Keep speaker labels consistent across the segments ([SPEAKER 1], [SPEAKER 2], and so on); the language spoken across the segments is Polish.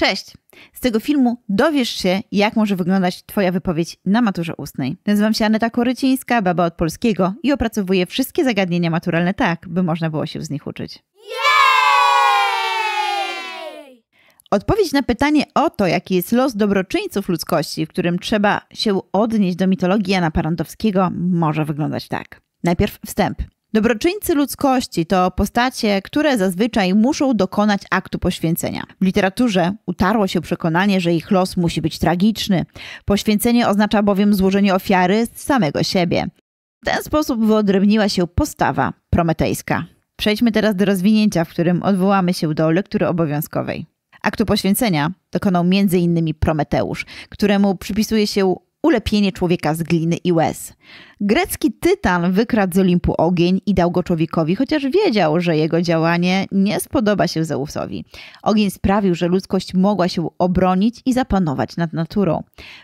[SPEAKER 1] Cześć! Z tego filmu dowiesz się, jak może wyglądać Twoja wypowiedź na maturze ustnej. Nazywam się Aneta Korycińska, baba od polskiego i opracowuję wszystkie zagadnienia maturalne tak, by można było się z nich uczyć. Jej! Odpowiedź na pytanie o to, jaki jest los dobroczyńców ludzkości, w którym trzeba się odnieść do mitologii Jana Parandowskiego, może wyglądać tak. Najpierw wstęp. Dobroczyńcy ludzkości to postacie, które zazwyczaj muszą dokonać aktu poświęcenia. W literaturze utarło się przekonanie, że ich los musi być tragiczny. Poświęcenie oznacza bowiem złożenie ofiary z samego siebie. W ten sposób wyodrębniła się postawa prometejska. Przejdźmy teraz do rozwinięcia, w którym odwołamy się do lektury obowiązkowej. Aktu poświęcenia dokonał m.in. Prometeusz, któremu przypisuje się Ulepienie człowieka z gliny i łez. Grecki tytan wykradł z Olimpu ogień i dał go człowiekowi, chociaż wiedział, że jego działanie nie spodoba się Zeusowi. Ogień sprawił, że ludzkość mogła się obronić i zapanować nad naturą.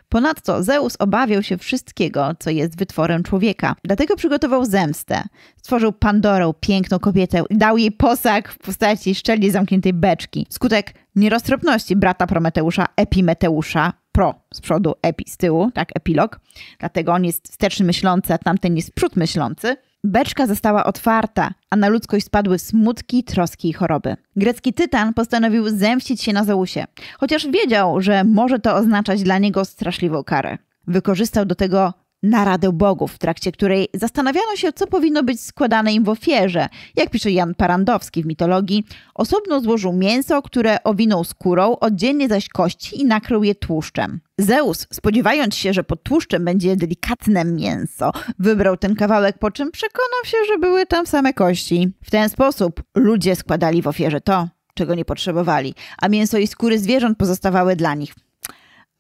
[SPEAKER 1] Ponadto Zeus obawiał się wszystkiego, co jest wytworem człowieka. Dlatego przygotował zemstę. Stworzył Pandorę, piękną kobietę, dał jej posag w postaci szczelnie zamkniętej beczki. Skutek nieroztropności brata Prometeusza, Epimeteusza, pro z przodu, epi z tyłu, tak, epilog. Dlatego on jest wsteczny myślący, a tamten jest przód myślący. Beczka została otwarta, a na ludzkość spadły smutki, troski i choroby. Grecki tytan postanowił zemścić się na Zeusie, chociaż wiedział, że może to oznaczać dla niego straszliwą karę. Wykorzystał do tego naradę bogów, w trakcie której zastanawiano się, co powinno być składane im w ofierze. Jak pisze Jan Parandowski w mitologii, osobno złożył mięso, które owinął skórą, oddzielnie zaś kości i nakrył je tłuszczem. Zeus, spodziewając się, że pod tłuszczem będzie delikatne mięso, wybrał ten kawałek, po czym przekonał się, że były tam same kości. W ten sposób ludzie składali w ofierze to, czego nie potrzebowali, a mięso i skóry zwierząt pozostawały dla nich.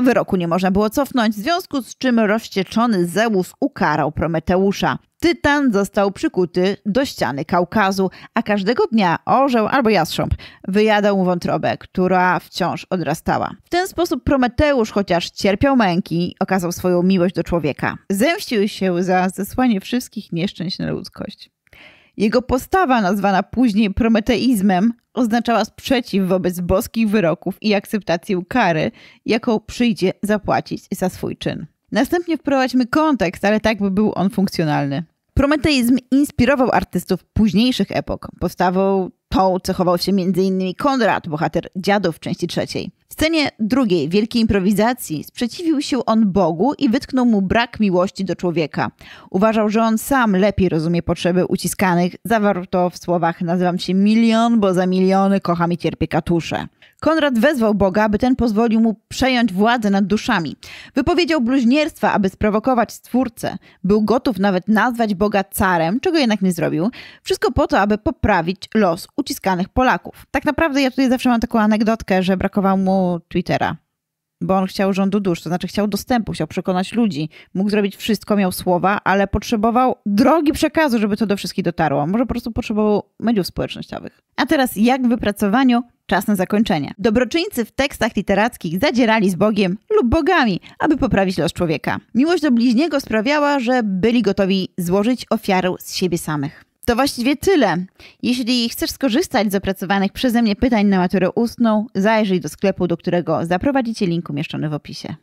[SPEAKER 1] Wyroku nie można było cofnąć, w związku z czym rozcieczony Zeus ukarał Prometeusza. Tytan został przykuty do ściany Kaukazu, a każdego dnia orzeł albo jastrząb wyjadał mu wątrobę, która wciąż odrastała. W ten sposób Prometeusz, chociaż cierpiał męki, okazał swoją miłość do człowieka. Zemścił się za zesłanie wszystkich nieszczęść na ludzkość. Jego postawa, nazwana później prometeizmem, oznaczała sprzeciw wobec boskich wyroków i akceptację kary, jaką przyjdzie zapłacić za swój czyn. Następnie wprowadźmy kontekst, ale tak by był on funkcjonalny. Prometeizm inspirował artystów późniejszych epok. Postawą Tą cechował się m.in. Konrad, bohater Dziadów w części trzeciej. W scenie drugiej wielkiej improwizacji sprzeciwił się on Bogu i wytknął mu brak miłości do człowieka. Uważał, że on sam lepiej rozumie potrzeby uciskanych. Zawarł to w słowach nazywam się milion, bo za miliony kocham i cierpię katusze. Konrad wezwał Boga, aby ten pozwolił mu przejąć władzę nad duszami. Wypowiedział bluźnierstwa, aby sprowokować stwórcę. Był gotów nawet nazwać Boga carem, czego jednak nie zrobił. Wszystko po to, aby poprawić los uciskanych Polaków. Tak naprawdę ja tutaj zawsze mam taką anegdotkę, że brakowało mu Twittera, bo on chciał rządu dusz, to znaczy chciał dostępu, chciał przekonać ludzi, mógł zrobić wszystko, miał słowa, ale potrzebował drogi przekazu, żeby to do wszystkich dotarło. Może po prostu potrzebował mediów społecznościowych. A teraz jak w wypracowaniu Czas na zakończenie. Dobroczyńcy w tekstach literackich zadzierali z Bogiem lub bogami, aby poprawić los człowieka. Miłość do bliźniego sprawiała, że byli gotowi złożyć ofiarę z siebie samych. To właściwie tyle. Jeśli chcesz skorzystać z opracowanych przeze mnie pytań na maturę ustną, zajrzyj do sklepu, do którego zaprowadzicie link umieszczony w opisie.